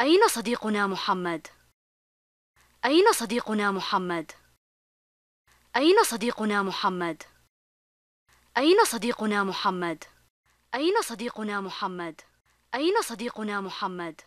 أين صديقنا محمد؟ أين صديقنا محمد؟ أين صديقنا محمد؟ أين صديقنا محمد؟ أين صديقنا محمد؟ أين صديقنا محمد؟